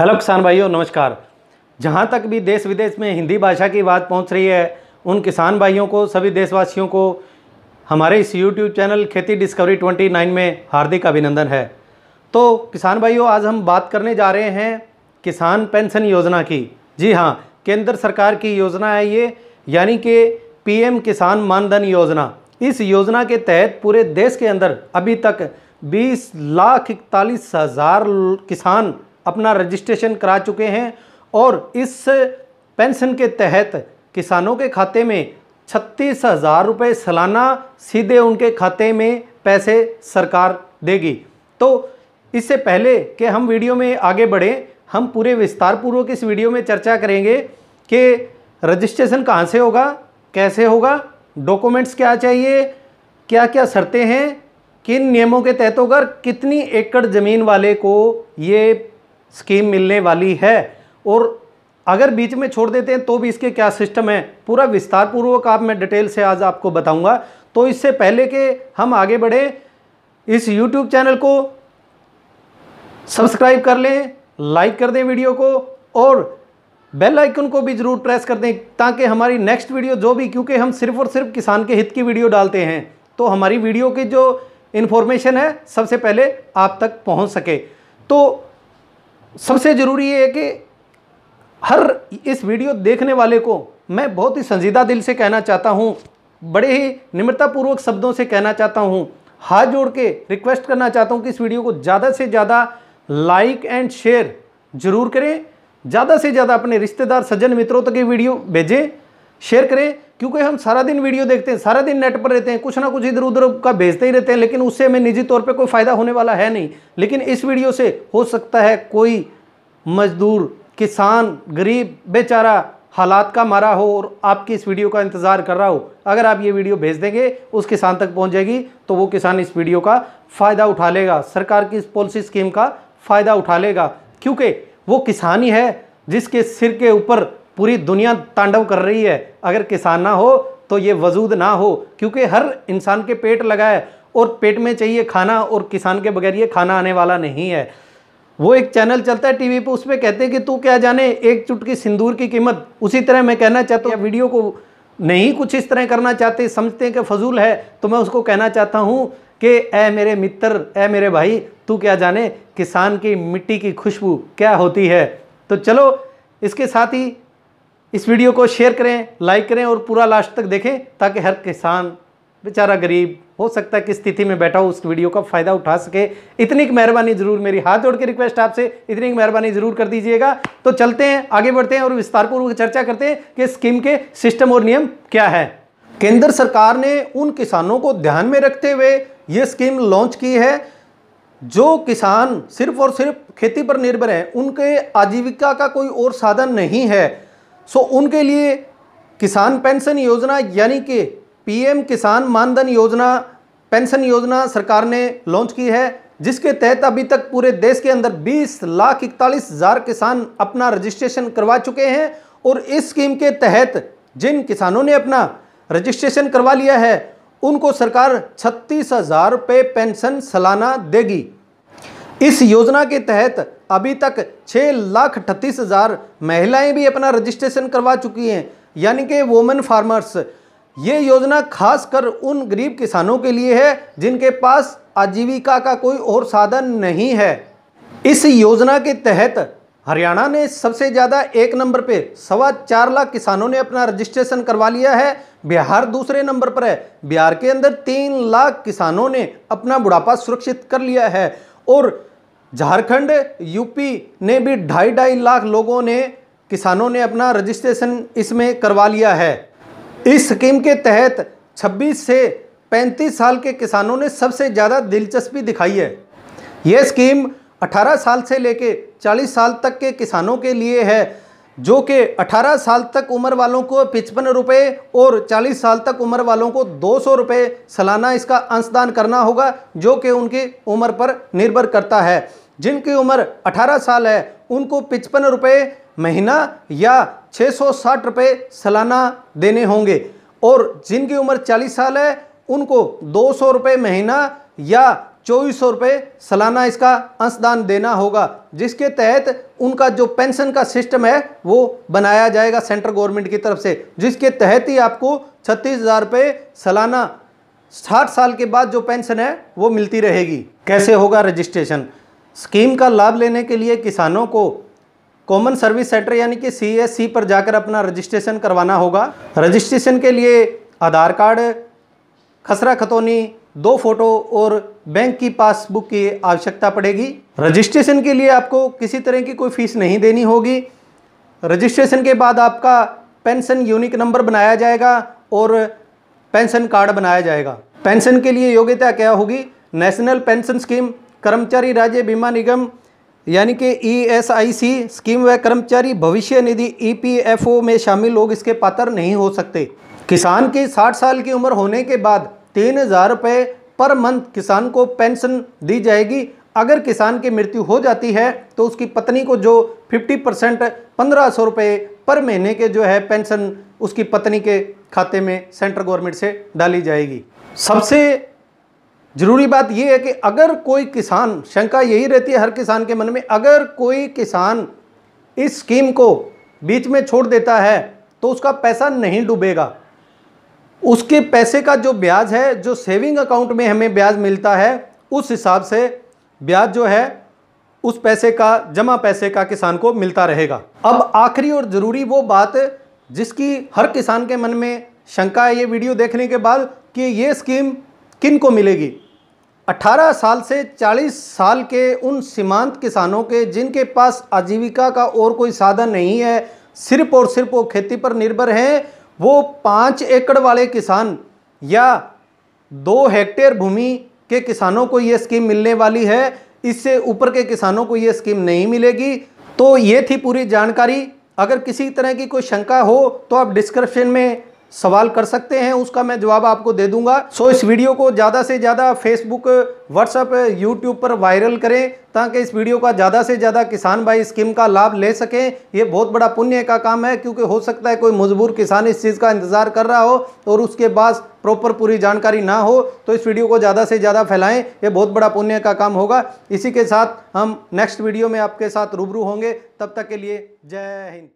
hello किसान भाइयों नमस्कार जहाँ तक भी देश विदेश में हिंदी भाषा की बात पहुँच रही है उन किसान भाइयों को सभी देशवासियों को हमारे इस यूट्यूब चैनल खेती डिस्कवरी 29 में हार्दिक अभिनंदन है तो किसान भाइयों आज हम बात करने जा रहे हैं किसान पेंशन योजना की जी हाँ केंद्र सरकार की योजना है ये यानी कि पी किसान मानधन योजना इस योजना के तहत पूरे देश के अंदर अभी तक बीस लाख इकतालीस हज़ार किसान अपना रजिस्ट्रेशन करा चुके हैं और इस पेंशन के तहत किसानों के खाते में छत्तीस हज़ार रुपये सालाना सीधे उनके खाते में पैसे सरकार देगी तो इससे पहले कि हम वीडियो में आगे बढ़ें हम पूरे विस्तार पूर्वक इस वीडियो में चर्चा करेंगे कि रजिस्ट्रेशन कहाँ से होगा कैसे होगा डॉक्यूमेंट्स क्या चाहिए क्या क्या शर्तें हैं किन नियमों के तहत होगा कितनी एकड़ ज़मीन वाले को ये स्कीम मिलने वाली है और अगर बीच में छोड़ देते हैं तो भी इसके क्या सिस्टम है पूरा विस्तार पूर्वक आप मैं डिटेल से आज आपको बताऊंगा तो इससे पहले के हम आगे बढ़े इस यूट्यूब चैनल को सब्सक्राइब कर लें लाइक कर दें वीडियो को और बेल आइकन को भी ज़रूर प्रेस कर दें ताकि हमारी नेक्स्ट वीडियो जो भी क्योंकि हम सिर्फ और सिर्फ किसान के हित की वीडियो डालते हैं तो हमारी वीडियो की जो इन्फॉर्मेशन है सबसे पहले आप तक पहुंच सके तो सबसे ज़रूरी ये है कि हर इस वीडियो देखने वाले को मैं बहुत ही संजीदा दिल से कहना चाहता हूँ बड़े ही निम्रतापूर्वक शब्दों से कहना चाहता हूँ हाथ जोड़ के रिक्वेस्ट करना चाहता हूँ कि इस वीडियो को ज़्यादा से ज़्यादा लाइक एंड शेयर ज़रूर करें ज़्यादा से ज़्यादा अपने रिश्तेदार सज्जन मित्रों तक ये वीडियो भेजें शेयर करें क्योंकि हम सारा दिन वीडियो देखते हैं सारा दिन नेट पर रहते हैं कुछ ना कुछ इधर उधर का भेजते ही रहते हैं लेकिन उससे हमें निजी तौर पे कोई फ़ायदा होने वाला है नहीं लेकिन इस वीडियो से हो सकता है कोई मजदूर किसान गरीब बेचारा हालात का मारा हो और आपकी इस वीडियो का इंतज़ार कर रहा हो अगर आप ये वीडियो भेज देंगे उस किसान तक पहुँच जाएगी तो वो किसान इस वीडियो का फ़ायदा उठा लेगा सरकार की इस पॉलिसी स्कीम का फ़ायदा उठा लेगा क्योंकि वो किसान ही है जिसके सिर के ऊपर पूरी दुनिया तांडव कर रही है अगर किसान ना हो तो ये वजूद ना हो क्योंकि हर इंसान के पेट लगा है और पेट में चाहिए खाना और किसान के बगैर ये खाना आने वाला नहीं है वो एक चैनल चलता है टीवी पे उसमें कहते हैं कि तू क्या जाने एक चुटकी सिंदूर की कीमत उसी तरह मैं कहना चाहता हूँ वीडियो को नहीं कुछ इस तरह करना चाहते समझते हैं कि फजूल है तो मैं उसको कहना चाहता हूँ कि ए मेरे मित्र ए मेरे भाई तू क्या जाने किसान की मिट्टी की खुशबू क्या होती है तो चलो इसके साथ ही इस वीडियो को शेयर करें लाइक करें और पूरा लास्ट तक देखें ताकि हर किसान बेचारा गरीब हो सकता है किस स्थिति में बैठा हो उस वीडियो का फ़ायदा उठा सके इतनी की मेहरबानी ज़रूर मेरी हाथ जोड़ के रिक्वेस्ट आपसे इतनी की मेहरबानी ज़रूर कर दीजिएगा तो चलते हैं आगे बढ़ते हैं और विस्तारपूर्वक चर्चा करते हैं कि स्कीम के सिस्टम और नियम क्या है केंद्र सरकार ने उन किसानों को ध्यान में रखते हुए ये स्कीम लॉन्च की है जो किसान सिर्फ और सिर्फ खेती पर निर्भर हैं उनके आजीविका का कोई और साधन नहीं है सो उनके लिए किसान पेंशन योजना यानी कि पीएम किसान मानधन योजना पेंशन योजना सरकार ने लॉन्च की है जिसके तहत अभी तक पूरे देश के अंदर बीस लाख इकतालीस हज़ार किसान अपना रजिस्ट्रेशन करवा चुके हैं और इस स्कीम के तहत जिन किसानों ने अपना रजिस्ट्रेशन करवा लिया है उनको सरकार छत्तीस हज़ार रुपये पेंशन सालाना देगी इस योजना के तहत अभी तक छः लाख अठतीस हज़ार महिलाएँ भी अपना रजिस्ट्रेशन करवा चुकी हैं यानी कि वोमेन फार्मर्स ये योजना खासकर उन गरीब किसानों के लिए है जिनके पास आजीविका का कोई और साधन नहीं है इस योजना के तहत हरियाणा ने सबसे ज़्यादा एक नंबर पे सवा चार लाख किसानों ने अपना रजिस्ट्रेशन करवा लिया है बिहार दूसरे नंबर पर है बिहार के अंदर तीन लाख किसानों ने अपना बुढ़ापा सुरक्षित कर लिया है और झारखंड यूपी ने भी ढाई ढाई लाख लोगों ने किसानों ने अपना रजिस्ट्रेशन इसमें करवा लिया है इस स्कीम के तहत 26 से 35 साल के किसानों ने सबसे ज़्यादा दिलचस्पी दिखाई है यह स्कीम 18 साल से लेकर 40 साल तक के किसानों के लिए है जो कि 18 साल तक उम्र वालों को पचपन रुपये और 40 साल तक उम्र वालों को दो सौ रुपये सालाना इसका अंशदान करना होगा जो कि उनकी उम्र पर निर्भर करता है जिनकी उम्र 18 साल है उनको पचपन रुपये महीना या 660 रुपये सालाना देने होंगे और जिनकी उम्र 40 साल है उनको दो सौ रुपये महीना या चौबीस सौ रुपये सालाना इसका अंशदान देना होगा जिसके तहत उनका जो पेंशन का सिस्टम है वो बनाया जाएगा सेंट्रल गवर्नमेंट की तरफ से जिसके तहत ही आपको छत्तीस हज़ार रुपये सालाना साठ साल के बाद जो पेंशन है वो मिलती रहेगी कैसे होगा रजिस्ट्रेशन स्कीम का लाभ लेने के लिए किसानों को कॉमन सर्विस सेंटर यानी कि सी पर जाकर अपना रजिस्ट्रेशन करवाना होगा रजिस्ट्रेशन के लिए आधार कार्ड खसरा खतौनी दो फोटो और बैंक की पासबुक की आवश्यकता पड़ेगी रजिस्ट्रेशन के लिए आपको किसी तरह की कोई फीस नहीं देनी होगी रजिस्ट्रेशन के बाद आपका पेंशन यूनिक नंबर बनाया जाएगा और पेंशन कार्ड बनाया जाएगा पेंशन के लिए योग्यता क्या होगी नेशनल पेंशन स्कीम कर्मचारी राज्य बीमा निगम यानी कि ईएसआईसी e स्कीम व कर्मचारी भविष्य निधि ईपीएफओ e में शामिल लोग इसके पात्र नहीं हो सकते किसान की 60 साल की उम्र होने के बाद तीन हज़ार रुपये पर मंथ किसान को पेंशन दी जाएगी अगर किसान की मृत्यु हो जाती है तो उसकी पत्नी को जो 50 परसेंट पंद्रह सौ रुपये पर महीने के जो है पेंशन उसकी पत्नी के खाते में सेंट्रल गवर्नमेंट से डाली जाएगी सबसे ज़रूरी बात यह है कि अगर कोई किसान शंका यही रहती है हर किसान के मन में अगर कोई किसान इस स्कीम को बीच में छोड़ देता है तो उसका पैसा नहीं डूबेगा उसके पैसे का जो ब्याज है जो सेविंग अकाउंट में हमें ब्याज मिलता है उस हिसाब से ब्याज जो है उस पैसे का जमा पैसे का किसान को मिलता रहेगा अब आखिरी और ज़रूरी वो बात जिसकी हर किसान के मन में शंका है ये वीडियो देखने के बाद कि ये स्कीम किन को मिलेगी 18 साल से 40 साल के उन सीमांत किसानों के जिनके पास आजीविका का और कोई साधन नहीं है सिर्फ और सिर्फ वो खेती पर निर्भर हैं वो पाँच एकड़ वाले किसान या दो हेक्टेयर भूमि के किसानों को ये स्कीम मिलने वाली है इससे ऊपर के किसानों को ये स्कीम नहीं मिलेगी तो ये थी पूरी जानकारी अगर किसी तरह की कोई शंका हो तो आप डिस्क्रिप्शन में सवाल कर सकते हैं उसका मैं जवाब आपको दे दूंगा सो इस वीडियो को ज़्यादा से ज़्यादा फेसबुक व्हाट्सएप यूट्यूब पर वायरल करें ताकि इस वीडियो का ज़्यादा से ज़्यादा किसान भाई स्कीम का लाभ ले सकें ये बहुत बड़ा पुण्य का काम है क्योंकि हो सकता है कोई मजबूर किसान इस चीज़ का इंतज़ार कर रहा हो और उसके पास प्रॉपर पूरी जानकारी ना हो तो इस वीडियो को ज़्यादा से ज़्यादा फैलाएँ ये बहुत बड़ा पुण्य का काम होगा इसी के साथ हम नेक्स्ट वीडियो में आपके साथ रूबरू होंगे तब तक के लिए जय हिंद